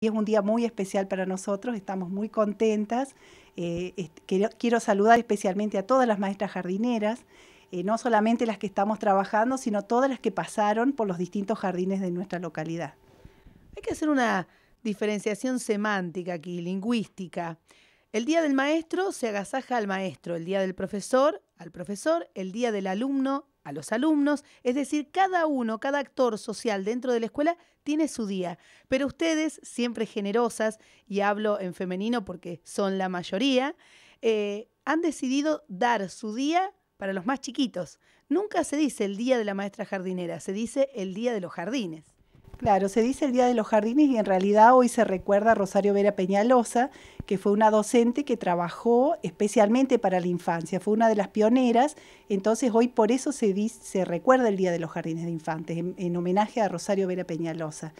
es un día muy especial para nosotros, estamos muy contentas. Eh, quiero, saludar especialmente a todas las maestras jardineras, eh, no solamente las que estamos trabajando, sino todas las que pasaron por los distintos jardines de nuestra localidad. Hay que hacer una diferenciación semántica aquí, lingüística. El día del maestro se agasaja al maestro, el día del profesor al profesor, el día del alumno a los alumnos, es decir, cada uno, cada actor social dentro de la escuela tiene su día, pero ustedes, siempre generosas, y hablo en femenino porque son la mayoría, eh, han decidido dar su día para los más chiquitos. Nunca se dice el día de la maestra jardinera, se dice el día de los jardines. Claro, se dice el Día de los Jardines y en realidad hoy se recuerda a Rosario Vera Peñalosa, que fue una docente que trabajó especialmente para la infancia, fue una de las pioneras, entonces hoy por eso se, se recuerda el Día de los Jardines de Infantes, en, en homenaje a Rosario Vera Peñalosa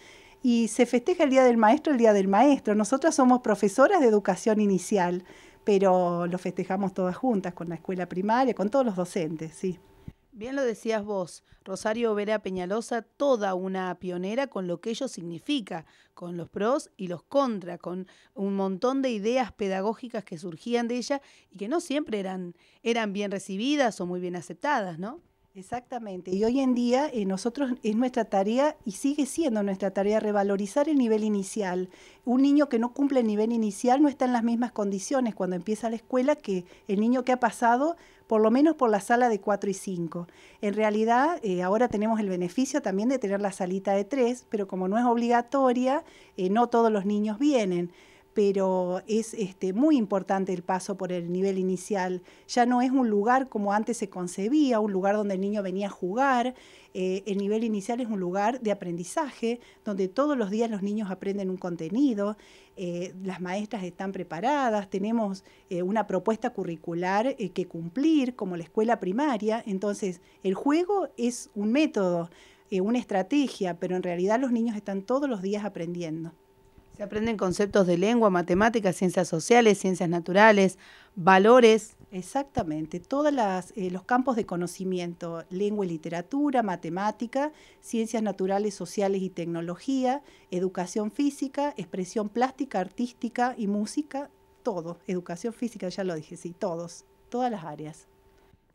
y se festeja el Día del Maestro, el Día del Maestro. Nosotras somos profesoras de educación inicial, pero lo festejamos todas juntas, con la escuela primaria, con todos los docentes, sí. Bien lo decías vos, Rosario Vera Peñalosa, toda una pionera con lo que ello significa, con los pros y los contras, con un montón de ideas pedagógicas que surgían de ella y que no siempre eran, eran bien recibidas o muy bien aceptadas, ¿no? Exactamente. Y hoy en día eh, nosotros es nuestra tarea y sigue siendo nuestra tarea revalorizar el nivel inicial. Un niño que no cumple el nivel inicial no está en las mismas condiciones cuando empieza la escuela que el niño que ha pasado por lo menos por la sala de 4 y 5. En realidad, eh, ahora tenemos el beneficio también de tener la salita de 3, pero como no es obligatoria, eh, no todos los niños vienen pero es este, muy importante el paso por el nivel inicial. Ya no es un lugar como antes se concebía, un lugar donde el niño venía a jugar. Eh, el nivel inicial es un lugar de aprendizaje, donde todos los días los niños aprenden un contenido, eh, las maestras están preparadas, tenemos eh, una propuesta curricular que cumplir, como la escuela primaria. Entonces, el juego es un método, una estrategia, pero en realidad los niños están todos los días aprendiendo. Se aprenden conceptos de lengua, matemáticas, ciencias sociales, ciencias naturales, valores. Exactamente, todos eh, los campos de conocimiento, lengua y literatura, matemática, ciencias naturales, sociales y tecnología, educación física, expresión plástica, artística y música, todo. Educación física, ya lo dije, sí, todos, todas las áreas.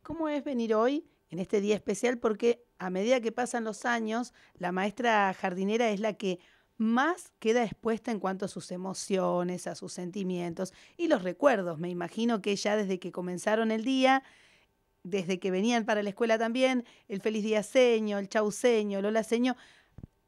¿Cómo es venir hoy en este día especial? Porque a medida que pasan los años, la maestra jardinera es la que más queda expuesta en cuanto a sus emociones, a sus sentimientos y los recuerdos. Me imagino que ya desde que comenzaron el día, desde que venían para la escuela también, el feliz día seño, el Seño, el hola seño,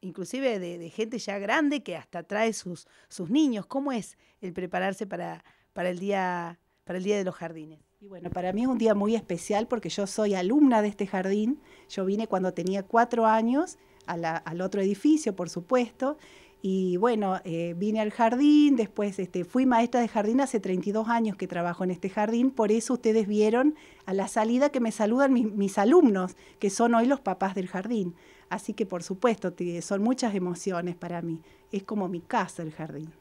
inclusive de, gente ya grande que hasta trae sus, sus niños. ¿Cómo es el prepararse para, para, el día, para el Día de los Jardines? Y bueno, para mí es un día muy especial porque yo soy alumna de este jardín. Yo vine cuando tenía cuatro años al otro edificio, por supuesto, y bueno, eh, vine al jardín, después este, fui maestra de jardín, hace 32 años que trabajo en este jardín, por eso ustedes vieron a la salida que me saludan mis, alumnos, que son hoy los papás del jardín. Así que por supuesto, son muchas emociones para mí. Es como mi casa el jardín.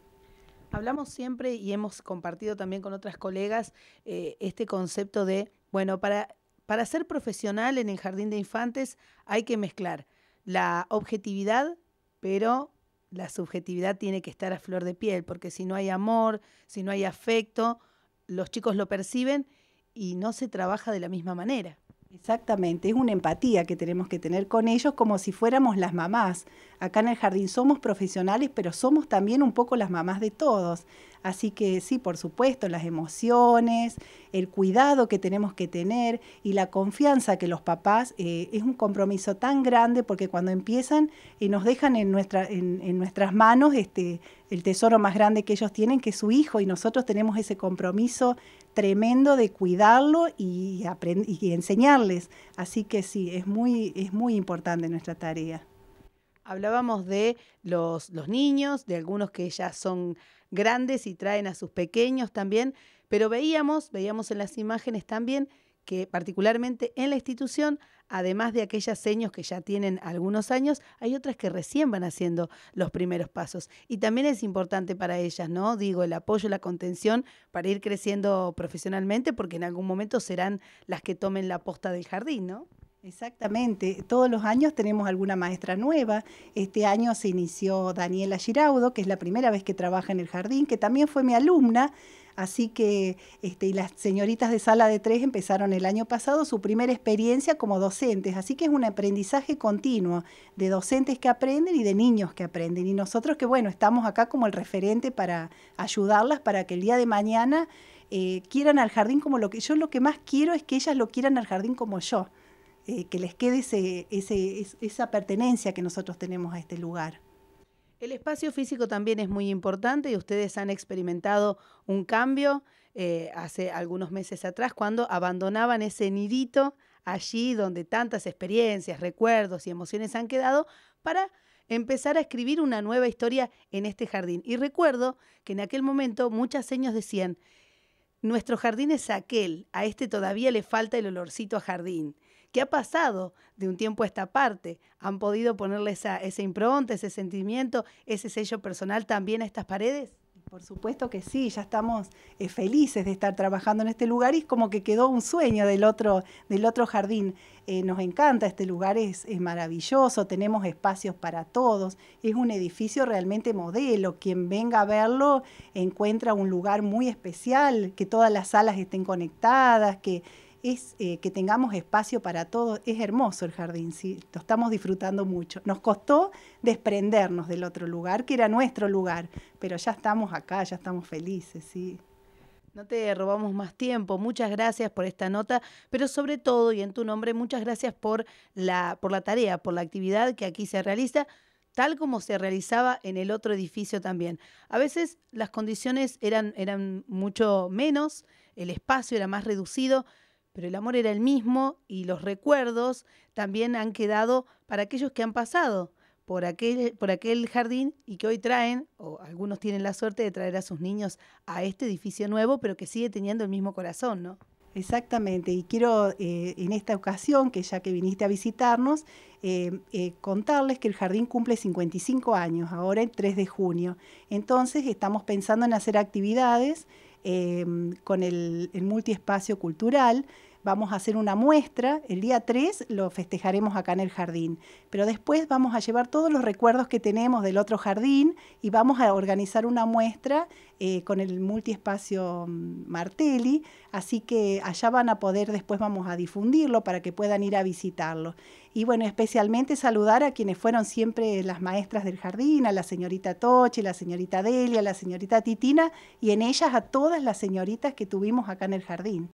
Hablamos siempre y hemos compartido también con otras colegas eh, este concepto de, bueno, para, para ser profesional en el jardín de infantes hay que mezclar la objetividad, pero la subjetividad tiene que estar a flor de piel, porque si no hay amor, si no hay afecto, los chicos lo perciben y no se trabaja de la misma manera. Exactamente, es una empatía que tenemos que tener con ellos como si fuéramos las mamás. Acá en el jardín somos profesionales, pero somos también un poco las mamás de todos. Así que sí, por supuesto, las emociones, el cuidado que tenemos que tener y la confianza que los papás eh, es un compromiso tan grande porque cuando empiezan y eh, nos dejan en, nuestra, en nuestras manos este, el tesoro más grande que ellos tienen, que es su hijo, y nosotros tenemos ese compromiso tremendo de cuidarlo y, y enseñarles. Así que sí, es muy, es muy importante nuestra tarea. Hablábamos de los, los niños, de algunos que ya son grandes y traen a sus pequeños también, pero veíamos, veíamos en las imágenes también que particularmente en la institución, además de aquellas seños que ya tienen algunos años, hay otras que recién van haciendo los primeros pasos. Y también es importante para ellas, ¿no? Digo, el apoyo, la contención para ir creciendo profesionalmente, porque en algún momento serán las que tomen la posta del jardín, ¿no? Exactamente, todos los años tenemos alguna maestra nueva. Este año se inició Daniela Giraudo, que es la primera vez que trabaja en el jardín, que también fue mi alumna Así que este, las señoritas de sala de tres empezaron el año pasado su primera experiencia como docentes, así que es un aprendizaje continuo de docentes que aprenden y de niños que aprenden. Y nosotros que bueno, estamos acá como el referente para ayudarlas para que el día de mañana eh, quieran al jardín como lo que yo lo que más quiero es que ellas lo quieran al jardín como yo, eh, que les quede esa pertenencia que nosotros tenemos a este lugar. El espacio físico también es muy importante y ustedes han experimentado un cambio eh, hace algunos meses atrás cuando abandonaban ese nidito allí donde tantas experiencias, recuerdos y emociones han quedado para empezar a escribir una nueva historia en este jardín. Y recuerdo que en aquel momento muchas señas decían, nuestro jardín es aquel, a este todavía le falta el olorcito a jardín. ¿Qué ha pasado de un tiempo a esta parte? ¿Han podido ponerle esa, esa impronta, ese sentimiento, ese sello personal también a estas paredes? Por supuesto que sí, ya estamos eh, felices de estar trabajando en este lugar y es como que quedó un sueño del otro, del otro jardín. Eh, nos encanta este lugar, es, es, maravilloso, tenemos espacios para todos, es un edificio realmente modelo, quien venga a verlo encuentra un lugar muy especial, que todas las salas estén conectadas, que es eh, que tengamos espacio para todos. Es hermoso el jardín, sí, lo estamos disfrutando mucho. Nos costó desprendernos del otro lugar, que era nuestro lugar, pero ya estamos acá, ya estamos felices, sí. No te robamos más tiempo. Muchas gracias por esta nota, pero sobre todo y en tu nombre, muchas gracias por la, por la tarea, por la actividad que aquí se realiza, tal como se realizaba en el otro edificio también. A veces las condiciones eran, eran mucho menos, el espacio era más reducido, pero el amor era el mismo y los recuerdos también han quedado para aquellos que han pasado por aquel, por aquel jardín y que hoy traen, o algunos tienen la suerte de traer a sus niños a este edificio nuevo, pero que sigue teniendo el mismo corazón, ¿no? Exactamente, y quiero eh, en esta ocasión, que ya que viniste a visitarnos, eh, eh, contarles que el jardín cumple 55 años, ahora en 3 de junio. Entonces estamos pensando en hacer actividades Em, con el, el multiespacio cultural Vamos a hacer una muestra, el día 3 lo festejaremos acá en el jardín, pero después vamos a llevar todos los recuerdos que tenemos del otro jardín y vamos a organizar una muestra eh, con el multiespacio mm, Martelli, así que allá van a poder, después vamos a difundirlo para que puedan ir a visitarlo. Y bueno, especialmente saludar a quienes fueron siempre las maestras del jardín, a la señorita Toche, la señorita Delia, la señorita Titina y en ellas a todas las señoritas que tuvimos acá en el jardín.